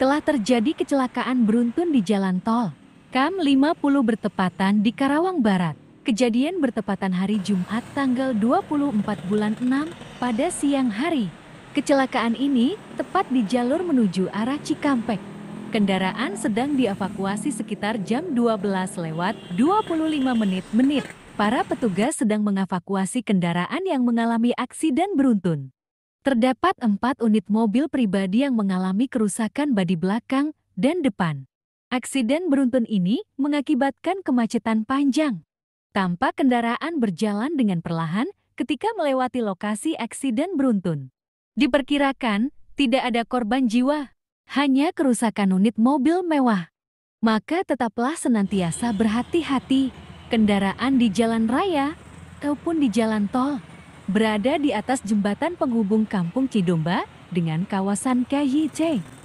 telah terjadi kecelakaan beruntun di jalan tol. KAM 50 bertepatan di Karawang Barat. Kejadian bertepatan hari Jumat tanggal 24 bulan 6 pada siang hari. Kecelakaan ini tepat di jalur menuju arah Cikampek. Kendaraan sedang dievakuasi sekitar jam 12 lewat 25 menit-menit. Para petugas sedang mengevakuasi kendaraan yang mengalami aksiden beruntun. Terdapat empat unit mobil pribadi yang mengalami kerusakan bodi belakang dan depan. Aksiden beruntun ini mengakibatkan kemacetan panjang. Tampak kendaraan berjalan dengan perlahan ketika melewati lokasi aksiden beruntun. Diperkirakan, tidak ada korban jiwa, hanya kerusakan unit mobil mewah. Maka tetaplah senantiasa berhati-hati kendaraan di jalan raya ataupun di jalan tol berada di atas jembatan penghubung kampung Cidomba dengan kawasan Kayi Ceng.